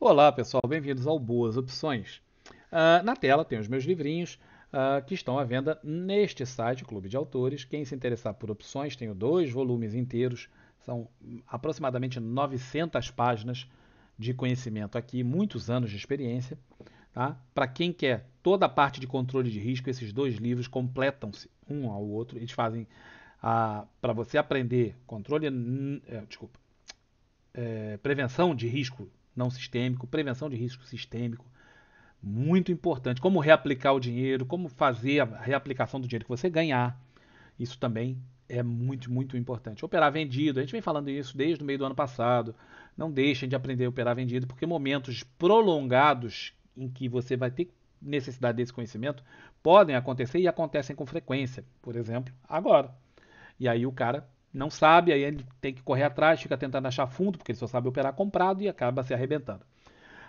Olá pessoal, bem-vindos ao Boas Opções. Uh, na tela tem os meus livrinhos uh, que estão à venda neste site, Clube de Autores. Quem se interessar por opções, tenho dois volumes inteiros, são aproximadamente 900 páginas de conhecimento aqui, muitos anos de experiência. Tá? Para quem quer toda a parte de controle de risco, esses dois livros completam-se um ao outro. Eles fazem para você aprender controle, é, desculpa, é, prevenção de risco não sistêmico, prevenção de risco sistêmico, muito importante. Como reaplicar o dinheiro, como fazer a reaplicação do dinheiro que você ganhar. Isso também é muito, muito importante. Operar vendido, a gente vem falando isso desde o meio do ano passado. Não deixem de aprender a operar vendido, porque momentos prolongados em que você vai ter necessidade desse conhecimento podem acontecer e acontecem com frequência. Por exemplo, agora. E aí o cara não sabe, aí ele tem que correr atrás, fica tentando achar fundo, porque ele só sabe operar comprado e acaba se arrebentando.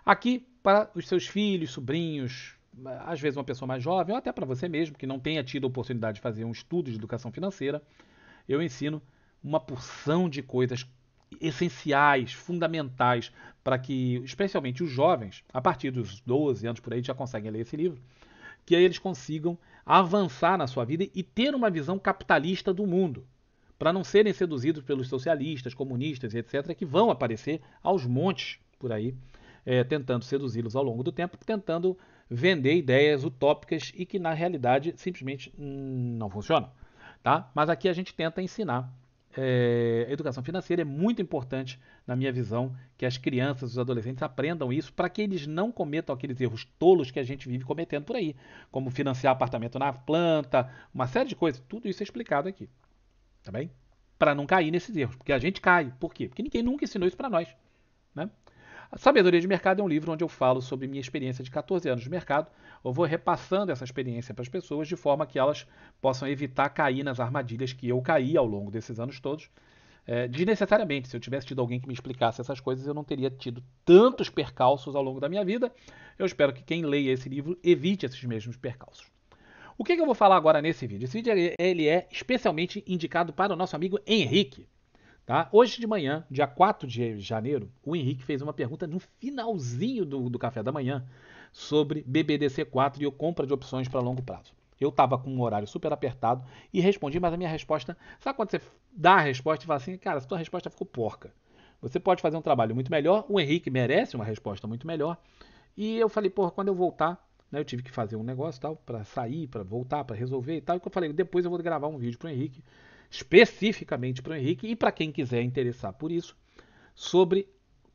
Aqui, para os seus filhos, sobrinhos, às vezes uma pessoa mais jovem, ou até para você mesmo, que não tenha tido a oportunidade de fazer um estudo de educação financeira, eu ensino uma porção de coisas essenciais, fundamentais, para que, especialmente os jovens, a partir dos 12 anos por aí, já conseguem ler esse livro, que aí eles consigam avançar na sua vida e ter uma visão capitalista do mundo para não serem seduzidos pelos socialistas, comunistas, etc., que vão aparecer aos montes por aí, é, tentando seduzi-los ao longo do tempo, tentando vender ideias utópicas e que na realidade simplesmente não funcionam. Tá? Mas aqui a gente tenta ensinar. É, educação financeira é muito importante, na minha visão, que as crianças, os adolescentes aprendam isso para que eles não cometam aqueles erros tolos que a gente vive cometendo por aí, como financiar apartamento na planta, uma série de coisas. Tudo isso é explicado aqui. Tá bem? Para não cair nesses erros, porque a gente cai. Por quê? Porque ninguém nunca ensinou isso para nós. Né? A Sabedoria de Mercado é um livro onde eu falo sobre minha experiência de 14 anos de mercado. Eu vou repassando essa experiência para as pessoas de forma que elas possam evitar cair nas armadilhas que eu caí ao longo desses anos todos. É, desnecessariamente, se eu tivesse tido alguém que me explicasse essas coisas, eu não teria tido tantos percalços ao longo da minha vida. Eu espero que quem leia esse livro evite esses mesmos percalços. O que, que eu vou falar agora nesse vídeo? Esse vídeo ele é especialmente indicado para o nosso amigo Henrique. Tá? Hoje de manhã, dia 4 de janeiro, o Henrique fez uma pergunta no finalzinho do, do café da manhã sobre BBDC4 e o compra de opções para longo prazo. Eu estava com um horário super apertado e respondi, mas a minha resposta. Sabe quando você dá a resposta e fala assim, cara, sua resposta ficou porca? Você pode fazer um trabalho muito melhor, o Henrique merece uma resposta muito melhor. E eu falei, porra, quando eu voltar, né? Eu tive que fazer um negócio tal para sair, para voltar, para resolver e tal. E eu falei, depois eu vou gravar um vídeo para o Henrique, especificamente para o Henrique e para quem quiser interessar por isso, sobre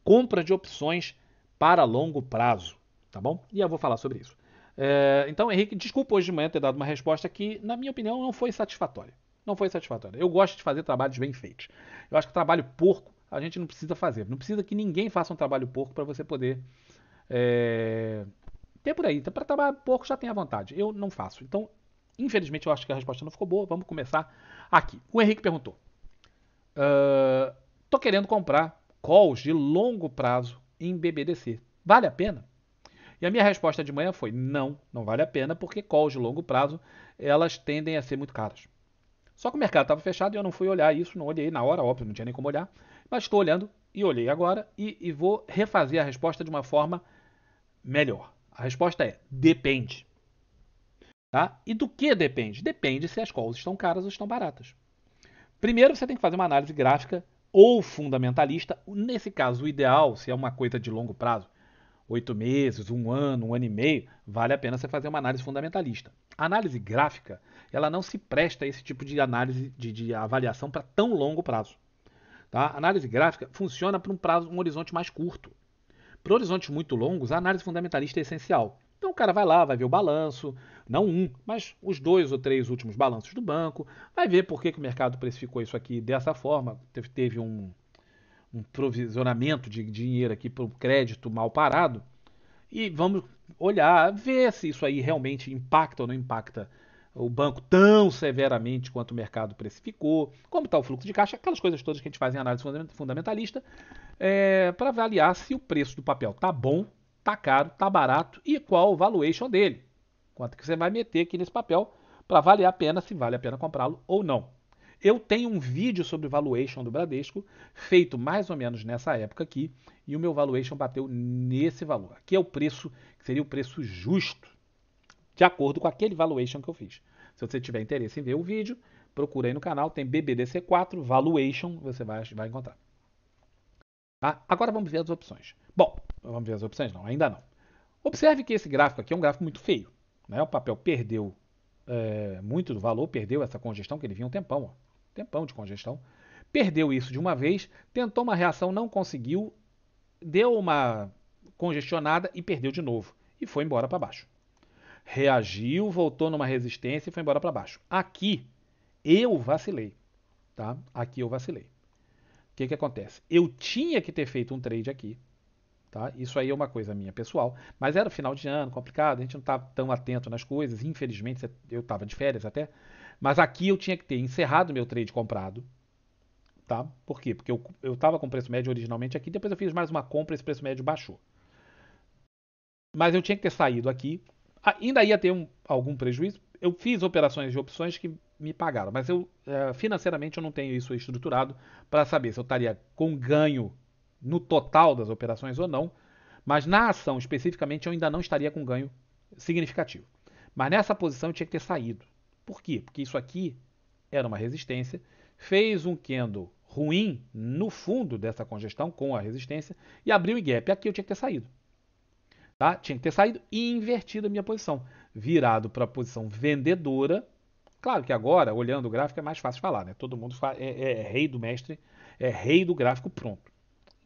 compra de opções para longo prazo, tá bom? E eu vou falar sobre isso. É, então, Henrique, desculpa hoje de manhã ter dado uma resposta que, na minha opinião, não foi satisfatória. Não foi satisfatória. Eu gosto de fazer trabalhos bem feitos. Eu acho que trabalho porco a gente não precisa fazer. Não precisa que ninguém faça um trabalho porco para você poder é, tem por aí. Então, Para trabalhar pouco já tem a vontade. Eu não faço. Então, infelizmente, eu acho que a resposta não ficou boa. Vamos começar aqui. O Henrique perguntou: uh, Tô querendo comprar calls de longo prazo em BBDC. Vale a pena? E a minha resposta de manhã foi: não, não vale a pena, porque calls de longo prazo elas tendem a ser muito caras. Só que o mercado estava fechado e eu não fui olhar isso, não olhei na hora, óbvio, não tinha nem como olhar, mas estou olhando e olhei agora e, e vou refazer a resposta de uma forma melhor. A resposta é depende. Tá? E do que depende? Depende se as calls estão caras ou estão baratas. Primeiro, você tem que fazer uma análise gráfica ou fundamentalista. Nesse caso, o ideal, se é uma coisa de longo prazo, oito meses, um ano, um ano e meio, vale a pena você fazer uma análise fundamentalista. A análise gráfica, ela não se presta a esse tipo de análise, de, de avaliação para tão longo prazo. Tá? A análise gráfica funciona para um prazo, um horizonte mais curto. Para horizontes muito longos, a análise fundamentalista é essencial. Então o cara vai lá, vai ver o balanço, não um, mas os dois ou três últimos balanços do banco, vai ver por que, que o mercado precificou isso aqui dessa forma, teve, teve um, um provisionamento de dinheiro aqui para o crédito mal parado, e vamos olhar, ver se isso aí realmente impacta ou não impacta o banco tão severamente quanto o mercado precificou, como está o fluxo de caixa, aquelas coisas todas que a gente faz em análise fundamentalista, é, para avaliar se o preço do papel tá bom, tá caro, tá barato e qual o valuation dele. Quanto que você vai meter aqui nesse papel para valer a pena se vale a pena comprá-lo ou não. Eu tenho um vídeo sobre valuation do Bradesco, feito mais ou menos nessa época aqui, e o meu valuation bateu nesse valor. Aqui é o preço, que seria o preço justo de acordo com aquele valuation que eu fiz. Se você tiver interesse em ver o vídeo, procura aí no canal, tem BBDC4, Valuation, você vai, vai encontrar. Tá? Agora vamos ver as opções. Bom, vamos ver as opções? Não, ainda não. Observe que esse gráfico aqui é um gráfico muito feio. Né? O papel perdeu é, muito do valor, perdeu essa congestão, que ele vinha um tempão, ó, tempão de congestão. Perdeu isso de uma vez, tentou uma reação, não conseguiu, deu uma congestionada e perdeu de novo. E foi embora para baixo reagiu, voltou numa resistência e foi embora para baixo. Aqui eu vacilei, tá? Aqui eu vacilei. O que que acontece? Eu tinha que ter feito um trade aqui, tá? Isso aí é uma coisa minha pessoal, mas era final de ano, complicado, a gente não estava tá tão atento nas coisas, infelizmente eu estava de férias até, mas aqui eu tinha que ter encerrado meu trade comprado, tá? Por quê? Porque eu, eu tava com preço médio originalmente aqui, depois eu fiz mais uma compra, esse preço médio baixou. Mas eu tinha que ter saído aqui, ainda ia ter um, algum prejuízo. Eu fiz operações de opções que me pagaram, mas eu é, financeiramente eu não tenho isso estruturado para saber se eu estaria com ganho no total das operações ou não. Mas na ação especificamente eu ainda não estaria com ganho significativo. Mas nessa posição eu tinha que ter saído. Por quê? Porque isso aqui era uma resistência, fez um candle ruim no fundo dessa congestão com a resistência e abriu em gap. Aqui eu tinha que ter saído. Tá? Tinha que ter saído e invertido a minha posição, virado para a posição vendedora. Claro que agora, olhando o gráfico, é mais fácil falar, né? Todo mundo é, é, é rei do mestre, é rei do gráfico pronto,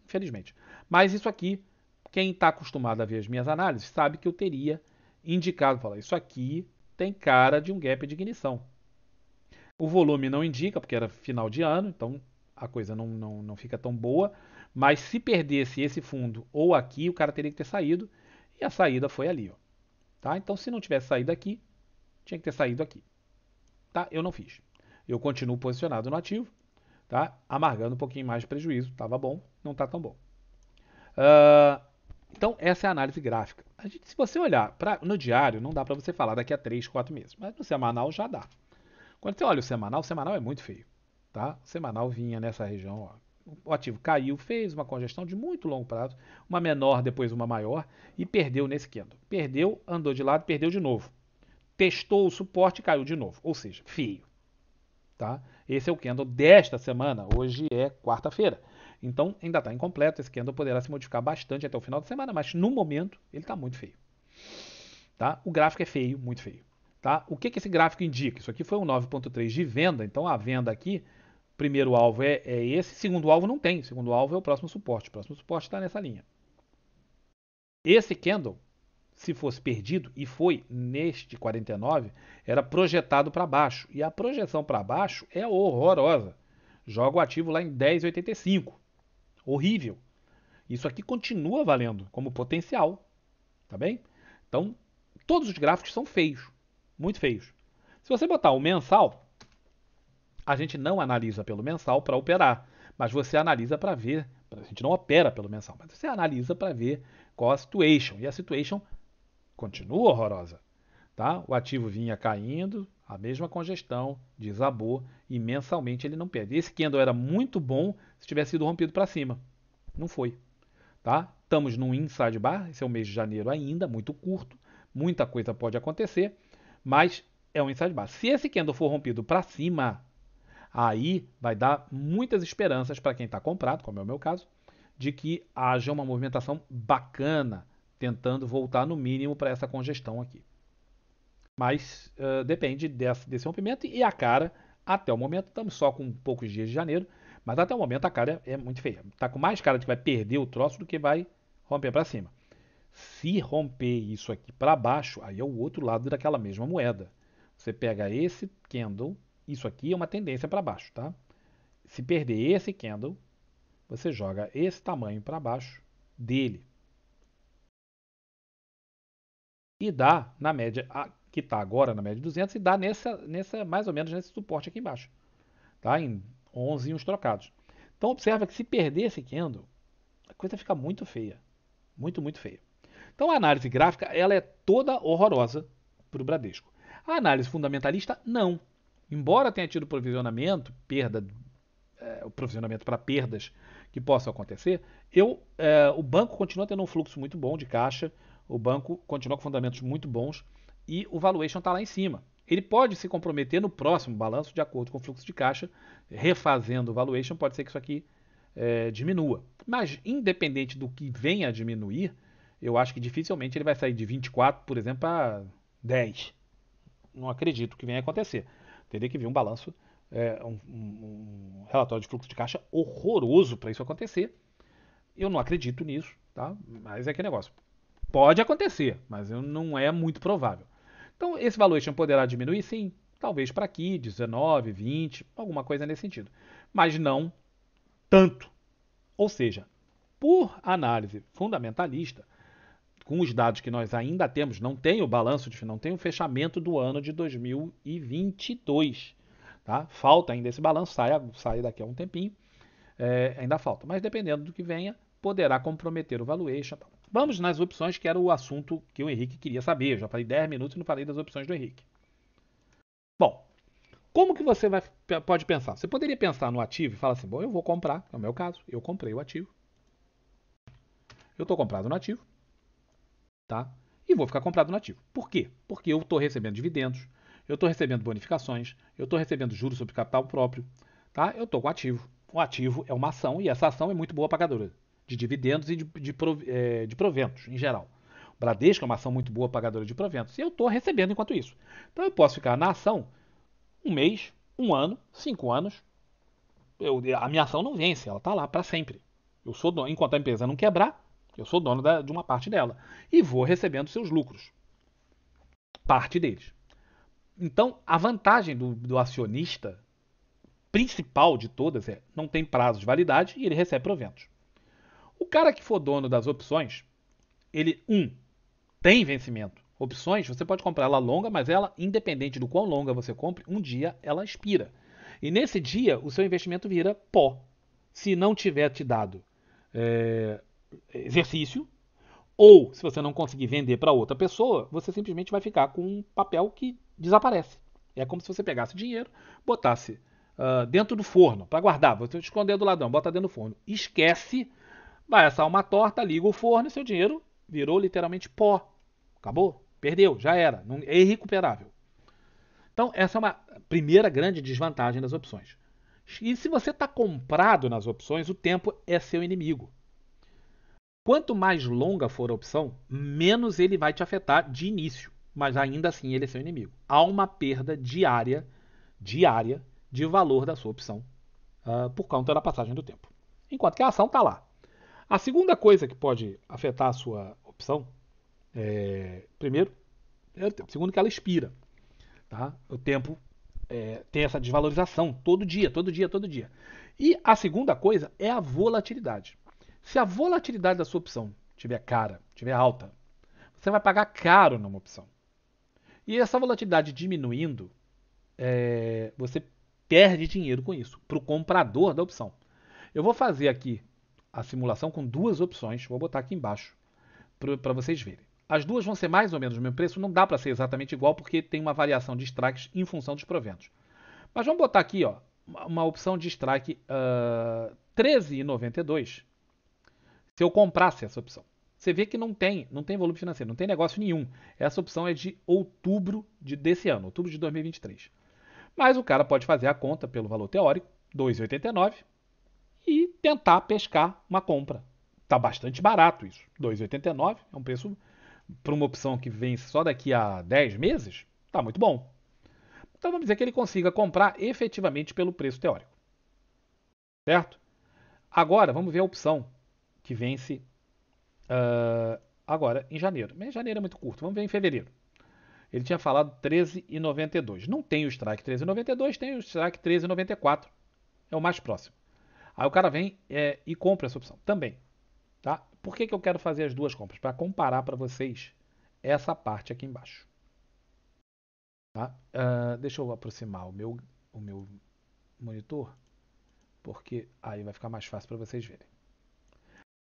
infelizmente. Mas isso aqui, quem está acostumado a ver as minhas análises sabe que eu teria indicado, falar, isso aqui tem cara de um gap de ignição. O volume não indica, porque era final de ano, então a coisa não, não, não fica tão boa. Mas se perdesse esse fundo ou aqui, o cara teria que ter saído e a saída foi ali, ó. Tá? Então, se não tivesse saído aqui, tinha que ter saído aqui. Tá? Eu não fiz. Eu continuo posicionado no ativo, tá? amargando um pouquinho mais de prejuízo. Estava bom, não está tão bom. Uh, então, essa é a análise gráfica. A gente, se você olhar pra, no diário, não dá para você falar daqui a 3, 4 meses. Mas no semanal já dá. Quando você olha o semanal, o semanal é muito feio. Tá? O semanal vinha nessa região, ó, o ativo caiu, fez uma congestão de muito longo prazo, uma menor, depois uma maior, e perdeu nesse candle. Perdeu, andou de lado, perdeu de novo. Testou o suporte e caiu de novo. Ou seja, feio, Tá? Esse é o candle desta semana. Hoje é quarta-feira. Então ainda está incompleto. Esse candle poderá se modificar bastante até o final da semana, mas no momento ele está muito feio. Tá? O gráfico é feio, muito feio. Tá? O que, que esse gráfico indica? Isso aqui foi um 9.3 de venda, então a venda aqui primeiro alvo é, é esse, segundo alvo não tem. segundo alvo é o próximo suporte. O próximo suporte está nessa linha. Esse candle, se fosse perdido, e foi neste 49, era projetado para baixo. E a projeção para baixo é horrorosa. Joga o ativo lá em 10,85. Horrível. Isso aqui continua valendo como potencial. Tá bem? Então, todos os gráficos são feios. Muito feios. Se você botar o mensal, a gente não analisa pelo mensal para operar, mas você analisa para ver. A gente não opera pelo mensal, mas você analisa para ver qual a situation. E a situation continua horrorosa. Tá? O ativo vinha caindo, a mesma congestão, desabou e mensalmente ele não perde. Esse candle era muito bom se tivesse sido rompido para cima. Não foi. Tá? Estamos num inside bar, esse é o mês de janeiro ainda, muito curto, muita coisa pode acontecer, mas é um inside bar. Se esse candle for rompido para cima, aí vai dar muitas esperanças para quem está comprado, como é o meu caso, de que haja uma movimentação bacana tentando voltar no mínimo para essa congestão aqui. Mas uh, depende desse, desse rompimento e a cara, até o momento, estamos só com poucos dias de janeiro, mas até o momento a cara é, é muito feia. Está com mais cara de que vai perder o troço do que vai romper para cima. Se romper isso aqui para baixo, aí é o outro lado daquela mesma moeda. Você pega esse candle isso aqui é uma tendência para baixo, tá? Se perder esse candle, você joga esse tamanho para baixo dele. E dá na média que está agora na média de 200 e dá nessa, nessa mais ou menos nesse suporte aqui embaixo, tá? Em 11 e uns trocados. Então observa que se perder esse candle, a coisa fica muito feia, muito muito feia. Então a análise gráfica ela é toda horrorosa para o Bradesco. A análise fundamentalista não embora tenha tido provisionamento, perda, é, provisionamento para perdas que possam acontecer, eu, é, o banco continua tendo um fluxo muito bom de caixa, o banco continua com fundamentos muito bons e o valuation está lá em cima. Ele pode se comprometer no próximo balanço de acordo com o fluxo de caixa, refazendo o valuation, pode ser que isso aqui é, diminua. Mas independente do que venha a diminuir, eu acho que dificilmente ele vai sair de 24, por exemplo, a 10. Não acredito que venha a acontecer. Teria que vir um balanço, é, um, um, relatório de fluxo de caixa horroroso para isso acontecer. Eu não acredito nisso, tá? Mas é que negócio. Pode acontecer, mas não é muito provável. Então, esse valuation poderá diminuir, sim. Talvez para aqui, 19, 20, alguma coisa nesse sentido. Mas não tanto. Ou seja, por análise fundamentalista, com os dados que nós ainda temos, não tem o balanço de final, não tem o fechamento do ano de 2022. Tá? Falta ainda esse balanço, sai, sai daqui a um tempinho, é, ainda falta. Mas dependendo do que venha, poderá comprometer o valuation. Vamos nas opções, que era o assunto que o Henrique queria saber. Eu já falei 10 minutos e não falei das opções do Henrique. Bom, como que você vai, pode pensar? Você poderia pensar no ativo e falar assim, bom, eu vou comprar, é o meu caso, eu comprei o ativo. Eu estou comprado no ativo tá? E vou ficar comprado no ativo. Por quê? Porque eu estou recebendo dividendos, eu estou recebendo bonificações, eu estou recebendo juros sobre capital próprio, tá? Eu estou com ativo. O ativo é uma ação e essa ação é muito boa pagadora de dividendos e de, de, prov, é, de proventos em geral. O Bradesco é uma ação muito boa pagadora de proventos e eu estou recebendo enquanto isso. Então eu posso ficar na ação um mês, um ano, cinco anos. Eu, a minha ação não vence, ela está lá para sempre. Eu sou dono. Enquanto a empresa não quebrar, eu sou dono da, de uma parte dela. E vou recebendo seus lucros. Parte deles. Então, a vantagem do, do acionista principal de todas é não tem prazo de validade e ele recebe proventos. O cara que for dono das opções, ele, um, tem vencimento. Opções, você pode comprar ela longa, mas ela, independente do quão longa você compre, um dia ela expira. E nesse dia, o seu investimento vira pó. Se não tiver te dado é, exercício, ou se você não conseguir vender para outra pessoa, você simplesmente vai ficar com um papel que desaparece. É como se você pegasse dinheiro, botasse uh, dentro do forno para guardar, você esconder do ladrão, bota dentro do forno, esquece, vai assar uma torta, liga o forno e seu dinheiro virou literalmente pó. Acabou, perdeu, já era, não, é irrecuperável. Então, essa é uma primeira grande desvantagem das opções. E se você está comprado nas opções, o tempo é seu inimigo. Quanto mais longa for a opção, menos ele vai te afetar de início, mas ainda assim ele é seu inimigo. Há uma perda diária, diária de valor da sua opção uh, por conta da passagem do tempo. Enquanto que a ação está lá. A segunda coisa que pode afetar a sua opção é, primeiro, é o tempo. Segundo, que ela expira. Tá? O tempo é, tem essa desvalorização todo dia, todo dia, todo dia. E a segunda coisa é a volatilidade. Se a volatilidade da sua opção tiver cara, tiver alta, você vai pagar caro numa opção. E essa volatilidade diminuindo, é, você perde dinheiro com isso, para o comprador da opção. Eu vou fazer aqui a simulação com duas opções, vou botar aqui embaixo, para vocês verem. As duas vão ser mais ou menos o mesmo preço, não dá para ser exatamente igual, porque tem uma variação de strikes em função dos proventos. Mas vamos botar aqui ó, uma opção de strike uh, ah, 13,92 se eu comprasse essa opção. Você vê que não tem, não tem volume financeiro, não tem negócio nenhum. Essa opção é de outubro de, desse ano, outubro de 2023. Mas o cara pode fazer a conta pelo valor teórico, 2,89, e tentar pescar uma compra. Está bastante barato isso. 2,89 é um preço para uma opção que vence só daqui a 10 meses, está muito bom. Então vamos dizer que ele consiga comprar efetivamente pelo preço teórico. Certo? Agora vamos ver a opção que vence uh, agora em janeiro. Mas janeiro é muito curto, vamos ver em fevereiro. Ele tinha falado 13,92. Não tem o strike 13,92, tem o strike 13,94. É o mais próximo. Aí o cara vem é, e compra essa opção também. Tá? Por que, que eu quero fazer as duas compras? Para comparar para vocês essa parte aqui embaixo. Tá? Uh, deixa eu aproximar o meu, o meu monitor, porque aí vai ficar mais fácil para vocês verem.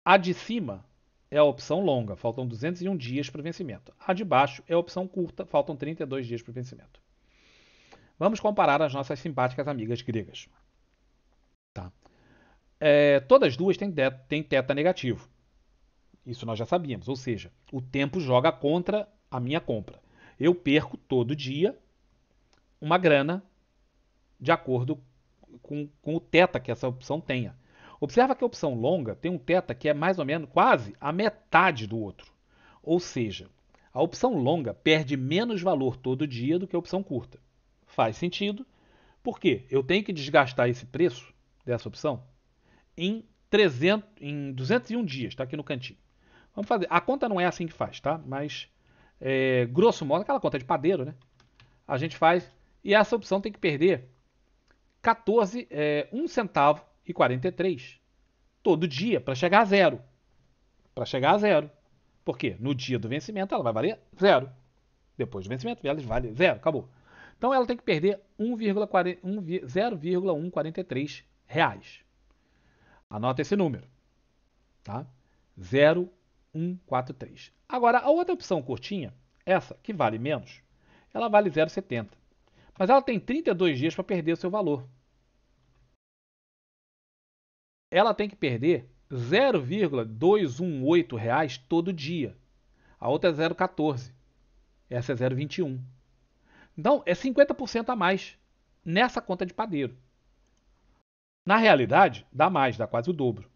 A de cima é a opção longa, faltam 201 dias para o vencimento. A de baixo é a opção curta, faltam 32 dias para o vencimento. Vamos comparar as nossas simpáticas amigas gregas. Tá? É, todas duas têm, de, têm teta negativo. Isso nós já sabíamos, ou seja, o tempo joga contra a minha compra. Eu perco todo dia uma grana de acordo com, com o teta que essa opção tenha. Observa que a opção longa tem um teta que é mais ou menos quase a metade do outro. Ou seja, a opção longa perde menos valor todo dia do que a opção curta. Faz sentido, porque eu tenho que desgastar esse preço dessa opção em, 300, em 201 dias, está aqui no cantinho. Vamos fazer. A conta não é assim que faz, tá? Mas, é, grosso modo, aquela conta de padeiro, né? A gente faz. E essa opção tem que perder 14, é, 1 centavo e 43. Todo dia, para chegar a zero. Para chegar a zero. Por quê? No dia do vencimento ela vai valer zero. Depois do vencimento ela vale zero, acabou. Então ela tem que perder 0,143 reais. Anota esse número. Tá? 0,143. Agora, a outra opção curtinha, essa que vale menos, ela vale 0,70. Mas ela tem 32 dias para perder o seu valor ela tem que perder 0,218 reais todo dia. A outra é 0,14. Essa é 0,21. Então, é 50% a mais nessa conta de padeiro. Na realidade, dá mais, dá quase o dobro.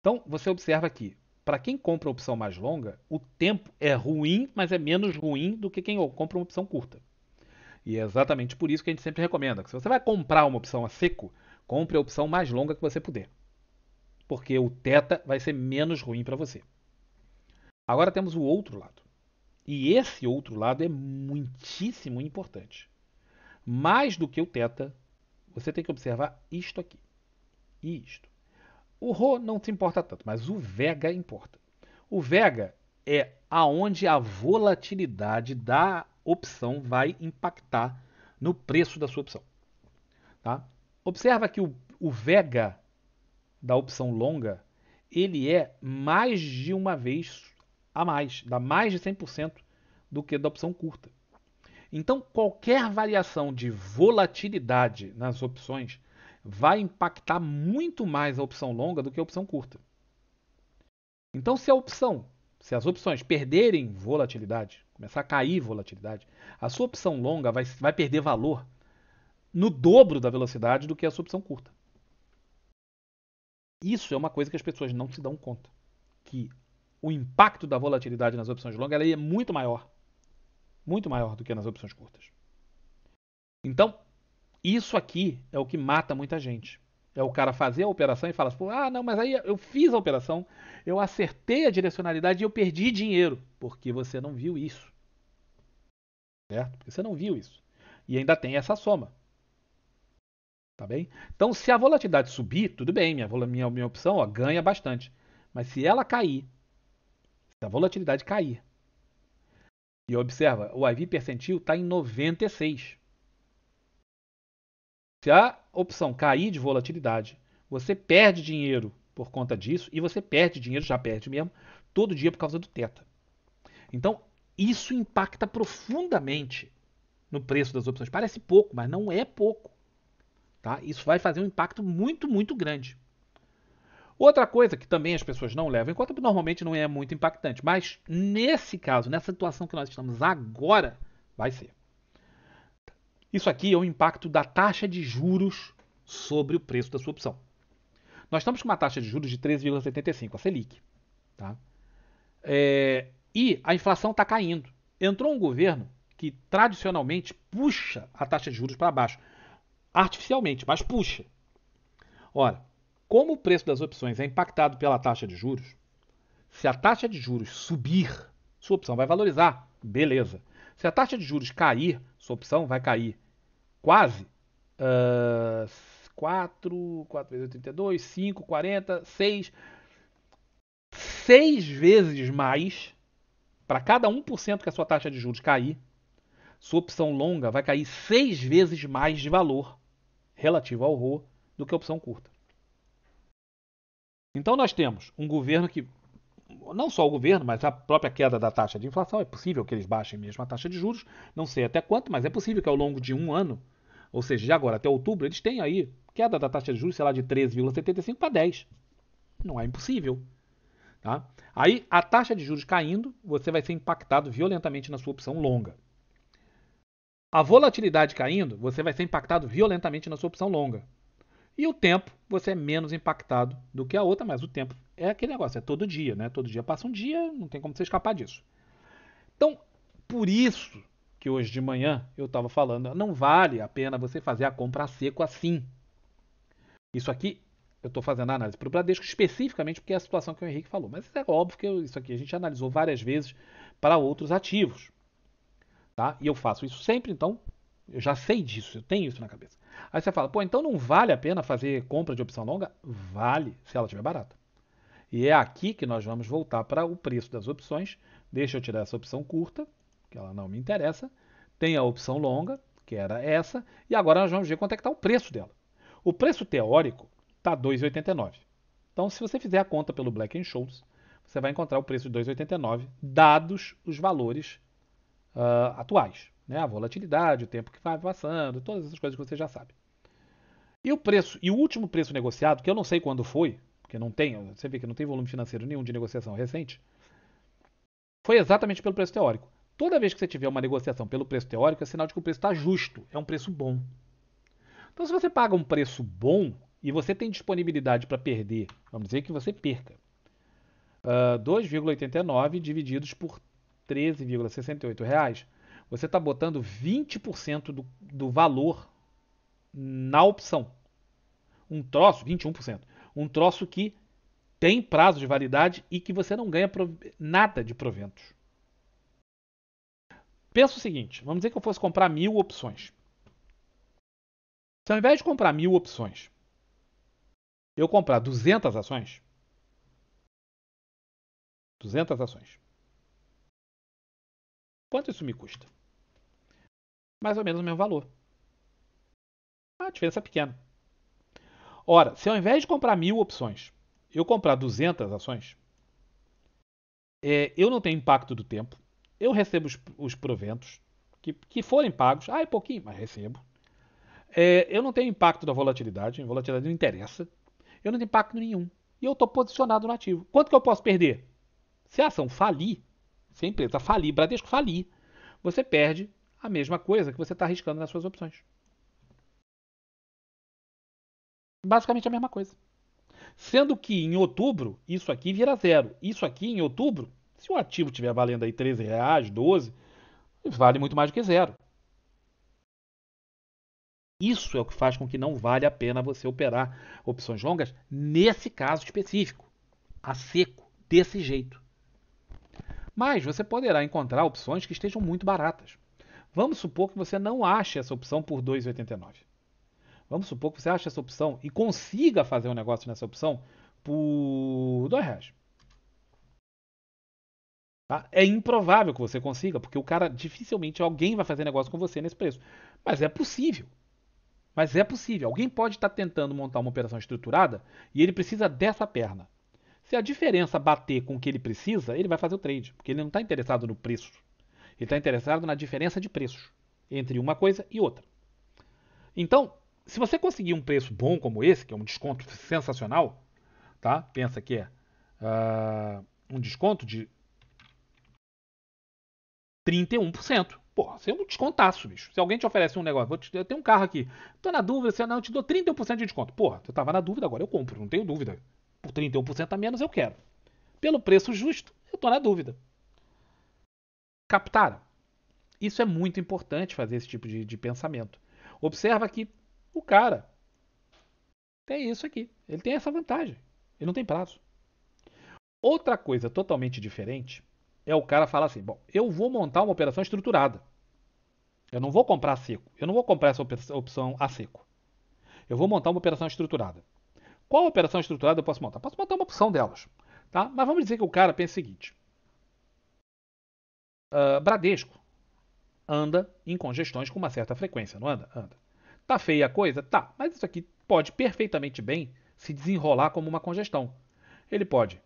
Então, você observa aqui, para quem compra a opção mais longa, o tempo é ruim, mas é menos ruim do que quem compra uma opção curta. E é exatamente por isso que a gente sempre recomenda que se você vai comprar uma opção a seco, Compre a opção mais longa que você puder. Porque o teta vai ser menos ruim para você. Agora temos o outro lado. E esse outro lado é muitíssimo importante. Mais do que o teta, você tem que observar isto aqui e isto. O Rho não se importa tanto, mas o Vega importa. O Vega é aonde a volatilidade da opção vai impactar no preço da sua opção. Tá? Observa que o, o vega da opção longa, ele é mais de uma vez a mais, dá mais de 100% do que da opção curta. Então, qualquer variação de volatilidade nas opções vai impactar muito mais a opção longa do que a opção curta. Então, se a opção, se as opções perderem volatilidade, começar a cair volatilidade, a sua opção longa vai, vai perder valor no dobro da velocidade do que sua opção curta. Isso é uma coisa que as pessoas não se dão conta, que o impacto da volatilidade nas opções longas é muito maior, muito maior do que nas opções curtas. Então, isso aqui é o que mata muita gente. É o cara fazer a operação e falar assim, ah, não, mas aí eu fiz a operação, eu acertei a direcionalidade e eu perdi dinheiro, porque você não viu isso. Certo? Porque você não viu isso. E ainda tem essa soma. Tá bem? Então, se a volatilidade subir, tudo bem, minha, minha, minha opção ó, ganha bastante. Mas se ela cair, se a volatilidade cair, e observa, o IV percentil está em 96. Se a opção cair de volatilidade, você perde dinheiro por conta disso e você perde dinheiro, já perde mesmo, todo dia por causa do teta. Então, isso impacta profundamente no preço das opções. Parece pouco, mas não é pouco. Tá? Isso vai fazer um impacto muito, muito grande. Outra coisa que também as pessoas não levam em conta, normalmente não é muito impactante, mas nesse caso, nessa situação que nós estamos agora, vai ser. Isso aqui é o impacto da taxa de juros sobre o preço da sua opção. Nós estamos com uma taxa de juros de 13,75, a Selic. Tá? É, e a inflação está caindo. Entrou um governo que tradicionalmente puxa a taxa de juros para baixo artificialmente, mas puxa. Ora, como o preço das opções é impactado pela taxa de juros, se a taxa de juros subir, sua opção vai valorizar, beleza. Se a taxa de juros cair, sua opção vai cair quase uh, 4, 4 vezes 82, 5, 40, 6, 6 vezes mais para cada 1% que a sua taxa de juros cair, sua opção longa vai cair 6 vezes mais de valor relativo ao RO do que a opção curta. Então nós temos um governo que, não só o governo, mas a própria queda da taxa de inflação, é possível que eles baixem mesmo a taxa de juros, não sei até quanto, mas é possível que ao longo de um ano, ou seja, de agora até outubro, eles tenham aí queda da taxa de juros, sei lá, de 13,75 para 10. Não é impossível. Tá? Aí, a taxa de juros caindo, você vai ser impactado violentamente na sua opção longa. A volatilidade caindo, você vai ser impactado violentamente na sua opção longa. E o tempo, você é menos impactado do que a outra, mas o tempo é aquele negócio, é todo dia, né? Todo dia passa um dia, não tem como você escapar disso. Então, por isso que hoje de manhã eu estava falando, não vale a pena você fazer a compra a seco assim. Isso aqui, eu estou fazendo a análise para o Bradesco especificamente porque é a situação que o Henrique falou. Mas é óbvio que isso aqui a gente analisou várias vezes para outros ativos. Tá? E eu faço isso sempre, então eu já sei disso, eu tenho isso na cabeça. Aí você fala, pô, então não vale a pena fazer compra de opção longa? Vale, se ela estiver barata. E é aqui que nós vamos voltar para o preço das opções. Deixa eu tirar essa opção curta, que ela não me interessa. Tem a opção longa, que era essa. E agora nós vamos ver quanto é que está o preço dela. O preço teórico está R$ 2,89. Então, se você fizer a conta pelo Black Scholes, você vai encontrar o preço de 2,89, dados os valores uh, atuais. Né? A volatilidade, o tempo que vai passando, todas essas coisas que você já sabe. E o preço, e o último preço negociado, que eu não sei quando foi, porque não tem, você vê que não tem volume financeiro nenhum de negociação recente, foi exatamente pelo preço teórico. Toda vez que você tiver uma negociação pelo preço teórico, é sinal de que o preço está justo, é um preço bom. Então, se você paga um preço bom e você tem disponibilidade para perder, vamos dizer que você perca, uh, ah, 2,89 divididos por 13,68 reais, você está botando 20% do, do valor na opção. Um troço, 21%. Um troço que tem prazo de validade e que você não ganha nada de proventos. Pensa o seguinte: vamos dizer que eu fosse comprar mil opções. Se ao invés de comprar mil opções, eu comprar 200 ações, 200 ações, Quanto isso me custa? Mais ou menos o mesmo valor. A diferença é pequena. Ora, se ao invés de comprar mil opções, eu comprar 200 ações, é, eu não tenho impacto do tempo, eu recebo os, os proventos que, que forem pagos, ah, é pouquinho, mas recebo. É, eu não tenho impacto da volatilidade, a volatilidade não interessa. Eu não tenho impacto nenhum. E eu estou posicionado no ativo. Quanto que eu posso perder? Se a ação falir, se a empresa falir, Bradesco falir, você perde a mesma coisa que você está arriscando nas suas opções. Basicamente a mesma coisa. Sendo que em outubro, isso aqui vira zero. Isso aqui em outubro, se o ativo estiver valendo aí 13 reais, 12, vale muito mais do que zero. Isso é o que faz com que não vale a pena você operar opções longas nesse caso específico, a seco, desse jeito mas você poderá encontrar opções que estejam muito baratas. Vamos supor que você não ache essa opção por 2,89. Vamos supor que você ache essa opção e consiga fazer um negócio nessa opção por R$ reais. Tá? É improvável que você consiga, porque o cara dificilmente alguém vai fazer negócio com você nesse preço. Mas é possível. Mas é possível. Alguém pode estar tá tentando montar uma operação estruturada e ele precisa dessa perna. Se a diferença bater com o que ele precisa, ele vai fazer o trade, porque ele não está interessado no preço. Ele está interessado na diferença de preço entre uma coisa e outra. Então, se você conseguir um preço bom como esse, que é um desconto sensacional, tá? Pensa que é uh, um desconto de 31%. Porra, você é um descontaço, bicho. Se alguém te oferece um negócio, vou te, eu tenho um carro aqui, estou na dúvida, se não, eu te dou 31% de desconto. Porra, eu estava na dúvida agora, eu compro, não tenho dúvida por 31% a menos eu quero. Pelo preço justo, eu estou na dúvida. Captaram? Isso é muito importante fazer esse tipo de, de pensamento. Observa que o cara tem isso aqui. Ele tem essa vantagem. Ele não tem prazo. Outra coisa totalmente diferente é o cara falar assim: bom, eu vou montar uma operação estruturada. Eu não vou comprar a seco. Eu não vou comprar essa opção a seco. Eu vou montar uma operação estruturada. Qual operação estruturada eu posso montar? Posso montar uma opção delas. Tá? Mas vamos dizer que o cara pensa o seguinte: uh, Bradesco anda em congestões com uma certa frequência, não anda? Anda. Tá feia a coisa? Tá, mas isso aqui pode perfeitamente bem se desenrolar como uma congestão. Ele pode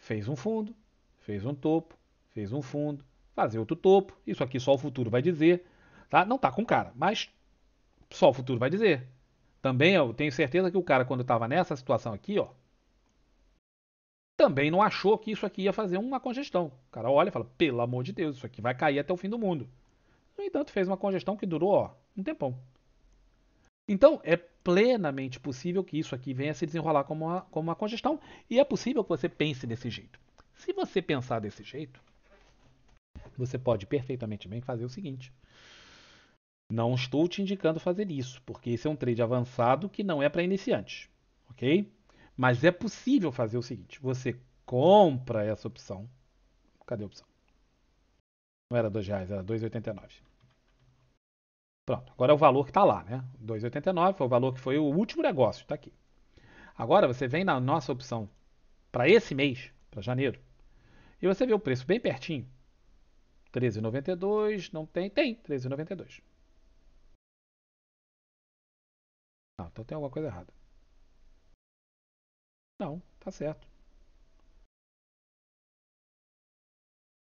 fez um fundo, fez um topo, fez um fundo, fazer outro topo. Isso aqui só o futuro vai dizer, tá? Não tá com cara, mas só o futuro vai dizer. Também eu tenho certeza que o cara, quando estava nessa situação aqui, ó, também não achou que isso aqui ia fazer uma congestão. O cara olha e fala, pelo amor de Deus, isso aqui vai cair até o fim do mundo. No entanto, fez uma congestão que durou ó, um tempão. Então, é plenamente possível que isso aqui venha a se desenrolar como uma, como uma congestão e é possível que você pense desse jeito. Se você pensar desse jeito, você pode perfeitamente bem fazer o seguinte. Não estou te indicando fazer isso, porque esse é um trade avançado que não é para iniciantes, ok? Mas é possível fazer o seguinte: você compra essa opção. Cadê a opção? Não era R$ reais, era 2,89. Pronto, agora é o valor que está lá, né? 2,89 foi o valor que foi o último negócio, está aqui. Agora você vem na nossa opção para esse mês, para janeiro, e você vê o preço bem pertinho. 13,92, não tem? Tem, 13,92. Não, então tem alguma coisa errada. Não, tá certo.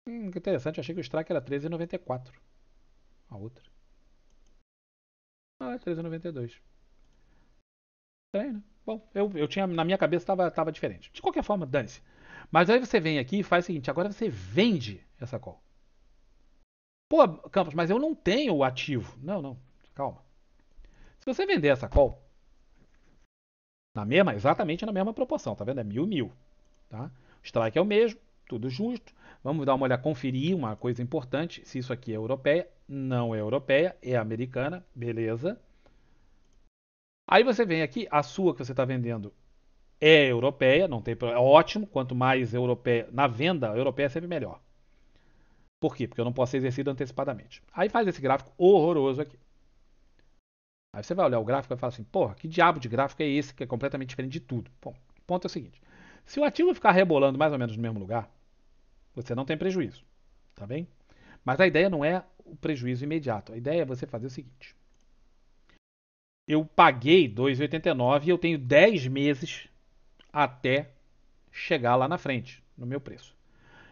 Hum, que interessante, achei que o strike era 13,94. A outra. Ah, é 13,92. Estranho, né? Bom, eu, eu tinha, na minha cabeça estava tava diferente. De qualquer forma, dane-se. Mas aí você vem aqui e faz o seguinte, agora você vende essa call. Pô, Campos, mas eu não tenho o ativo. Não, não, calma. Se você vender essa call na mesma, exatamente na mesma proporção, tá vendo? É mil mil, tá? O strike é o mesmo, tudo justo. Vamos dar uma olhada, conferir uma coisa importante, se isso aqui é europeia, não é europeia, é americana, beleza? Aí você vem aqui, a sua que você está vendendo é europeia, não tem problema, é ótimo, quanto mais europeia, na venda, a europeia é sempre melhor. Por quê? Porque eu não posso ser exercido antecipadamente. Aí faz esse gráfico horroroso aqui. Aí você vai olhar o gráfico e vai falar assim, porra, que diabo de gráfico é esse que é completamente diferente de tudo? Bom, o ponto é o seguinte, se o ativo ficar rebolando mais ou menos no mesmo lugar, você não tem prejuízo, tá bem? Mas a ideia não é o prejuízo imediato, a ideia é você fazer o seguinte, eu paguei 2,89 e eu tenho 10 meses até chegar lá na frente, no meu preço.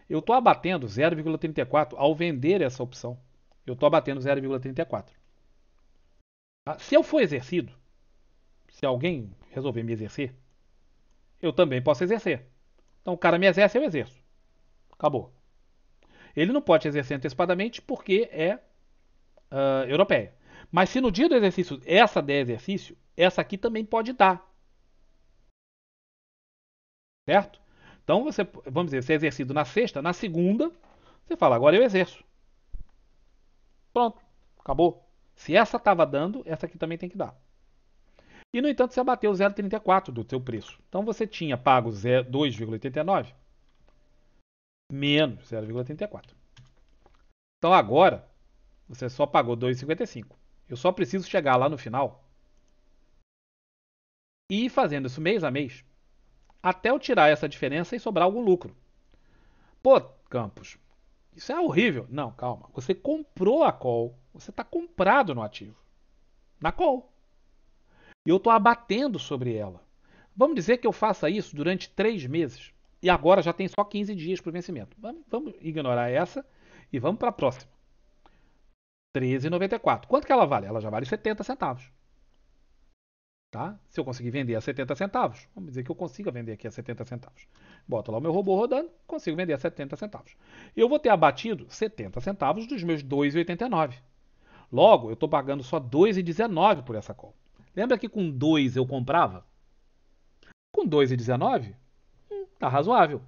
Eu estou abatendo 0,34 ao vender essa opção. Eu estou abatendo 0,34. Ah, se eu for exercido, se alguém resolver me exercer, eu também posso exercer. Então o cara me exerce, eu exerço. Acabou. Ele não pode exercer antecipadamente porque é uh, europeia. Mas se no dia do exercício essa der exercício, essa aqui também pode dar. Certo? Então você, vamos dizer, você é exercido na sexta, na segunda, você fala, agora eu exerço. Pronto, acabou. Se essa estava dando, essa aqui também tem que dar. E, no entanto, você abateu 0,34 do seu preço. Então, você tinha pago 2,89 menos 0,34. Então, agora, você só pagou 2,55. Eu só preciso chegar lá no final e ir fazendo isso mês a mês até eu tirar essa diferença e sobrar algum lucro. Pô, Campos, isso é horrível. Não, calma. Você comprou a call. Você está comprado no ativo. Na call. E eu estou abatendo sobre ela. Vamos dizer que eu faça isso durante três meses. E agora já tem só 15 dias para o vencimento. Vamos, vamos, ignorar essa e vamos para a próxima. 13,94. Quanto que ela vale? Ela já vale 70 centavos. Tá? Se eu conseguir vender a 70 centavos, vamos dizer que eu consiga vender aqui a 70 centavos. Bota lá o meu robô rodando, consigo vender a 70 centavos. Eu vou ter abatido 70 centavos dos meus 2,89. Logo, eu estou pagando só 2,19 por essa call. Lembra que com 2 eu comprava? Com 2,19, hum, tá razoável.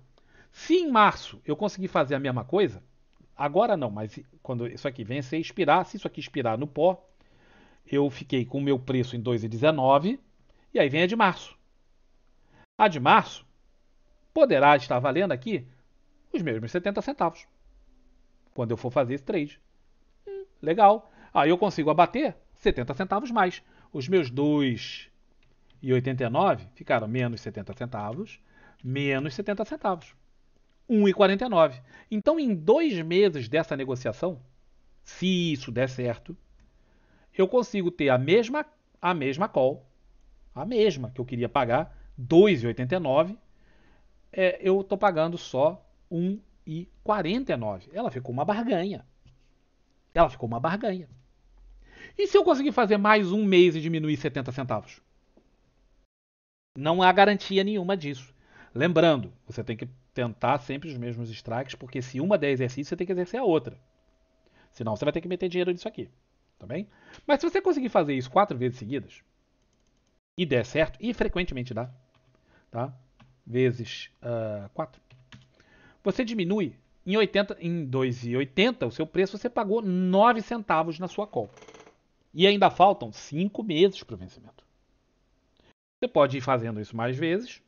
Se em março eu conseguir fazer a mesma coisa, agora não, mas quando isso aqui vencer, expirar, se isso aqui expirar no pó, eu fiquei com o meu preço em 2,19 e aí vem a de março. A de março poderá estar valendo aqui os mesmos 70 centavos quando eu for fazer esse trade. Hum, legal. Aí eu consigo abater 70 centavos mais. Os meus 2,89 ficaram menos 70 centavos, menos 70 centavos. 1,49. Então, em dois meses dessa negociação, se isso der certo, eu consigo ter a mesma, a mesma call, a mesma que eu queria pagar, 2,89, é, eu estou pagando só 1,49. Ela ficou uma barganha. Ela ficou uma barganha. E se eu conseguir fazer mais um mês e diminuir 70 centavos? Não há garantia nenhuma disso. Lembrando, você tem que tentar sempre os mesmos strikes, porque se uma der exercício, você tem que exercer a outra. Senão você vai ter que meter dinheiro nisso aqui. Tá bem? Mas se você conseguir fazer isso quatro vezes seguidas e der certo, e frequentemente dá, tá? Vezes uh, você diminui em 80, em 2,80 o seu preço, você pagou 9 centavos na sua call. E ainda faltam 5 meses para o vencimento. Você pode ir fazendo isso mais vezes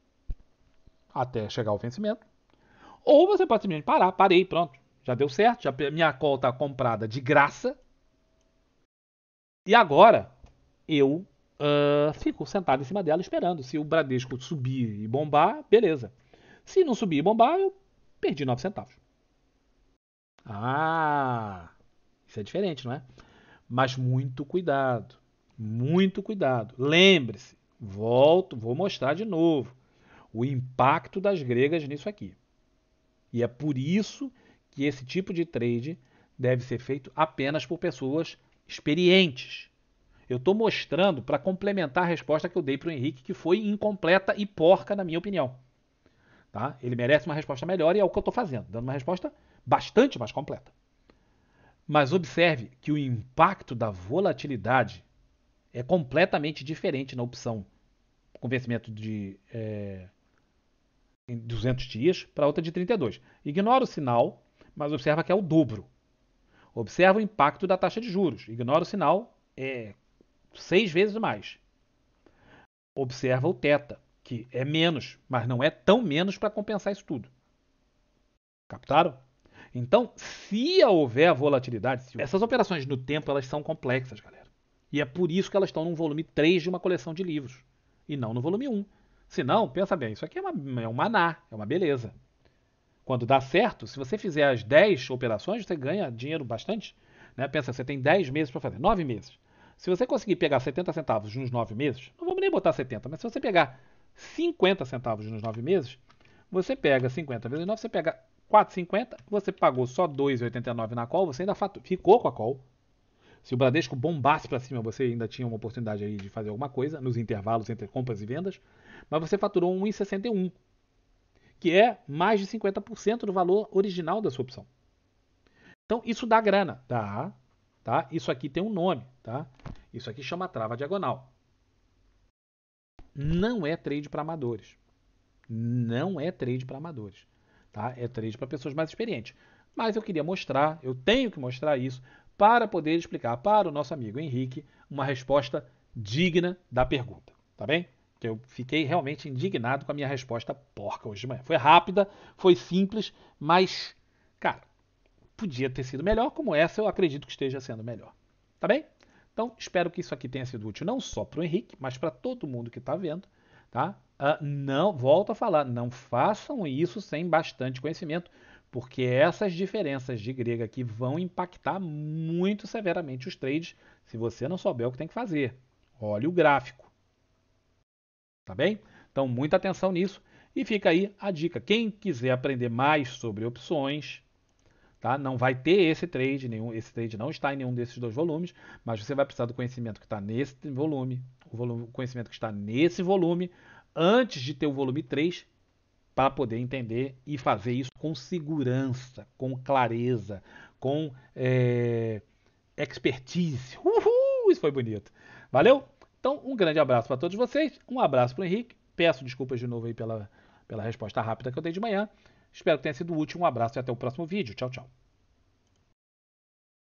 até chegar ao vencimento. Ou você pode simplesmente parar, parei, pronto. Já deu certo, já, minha call está comprada de graça, e agora eu uh, fico sentado em cima dela esperando. Se o Bradesco subir e bombar, beleza. Se não subir e bombar, eu perdi 9 centavos. Ah, isso é diferente, não é? Mas muito cuidado, muito cuidado. Lembre-se, volto, vou mostrar de novo o impacto das gregas nisso aqui. E é por isso que esse tipo de trade deve ser feito apenas por pessoas experientes. Eu estou mostrando para complementar a resposta que eu dei para o Henrique, que foi incompleta e porca, na minha opinião. Tá? Ele merece uma resposta melhor e é o que eu estou fazendo, dando uma resposta bastante mais completa. Mas observe que o impacto da volatilidade é completamente diferente na opção com vencimento de é, 200 dias para outra de 32. Ignora o sinal, mas observa que é o dobro. Observa o impacto da taxa de juros. Ignora o sinal, é seis vezes mais. Observa o teta, que é menos, mas não é tão menos para compensar isso tudo. Captaram? Então, se houver volatilidade, se... essas operações no tempo elas são complexas, galera. E é por isso que elas estão no volume 3 de uma coleção de livros, e não no volume 1. Se não, pensa bem, isso aqui é, uma, é um maná, é uma beleza quando dá certo, se você fizer as 10 operações, você ganha dinheiro bastante. Né? Pensa, você tem 10 meses para fazer, 9 meses. Se você conseguir pegar 70 centavos nos 9 meses, não vamos nem botar 70, mas se você pegar 50 centavos nos 9 meses, você pega 50 vezes 9, você pega 4,50, você pagou só 2,89 na call, você ainda ficou com a call. Se o Bradesco bombasse para cima, você ainda tinha uma oportunidade aí de fazer alguma coisa nos intervalos entre compras e vendas, mas você faturou 1,61 que é mais de 50% do valor original da sua opção. Então, isso dá grana, dá, tá? Isso aqui tem um nome, tá? Isso aqui chama trava diagonal. Não é trade para amadores. Não é trade para amadores, tá? É trade para pessoas mais experientes. Mas eu queria mostrar, eu tenho que mostrar isso para poder explicar para o nosso amigo Henrique uma resposta digna da pergunta, tá bem? eu fiquei realmente indignado com a minha resposta porca hoje de manhã. Foi rápida, foi simples, mas, cara, podia ter sido melhor, como essa eu acredito que esteja sendo melhor. Tá bem? Então, espero que isso aqui tenha sido útil não só para o Henrique, mas para todo mundo que está vendo. Tá? Uh, não, volto a falar, não façam isso sem bastante conhecimento, porque essas diferenças de grego aqui vão impactar muito severamente os trades se você não souber o que tem que fazer. Olha o gráfico. Tá bem? Então, muita atenção nisso. E fica aí a dica. Quem quiser aprender mais sobre opções, tá? Não vai ter esse trade, nenhum, esse trade não está em nenhum desses dois volumes, mas você vai precisar do conhecimento que está nesse volume, o volume, conhecimento que está nesse volume, antes de ter o volume 3, para poder entender e fazer isso com segurança, com clareza, com é, expertise. Uhul! Isso foi bonito. Valeu? Então, um grande abraço para todos vocês, um abraço para o Henrique. Peço desculpas de novo aí pela, pela resposta rápida que eu dei de manhã. Espero que tenha sido útil. Um abraço e até o próximo vídeo. Tchau, tchau.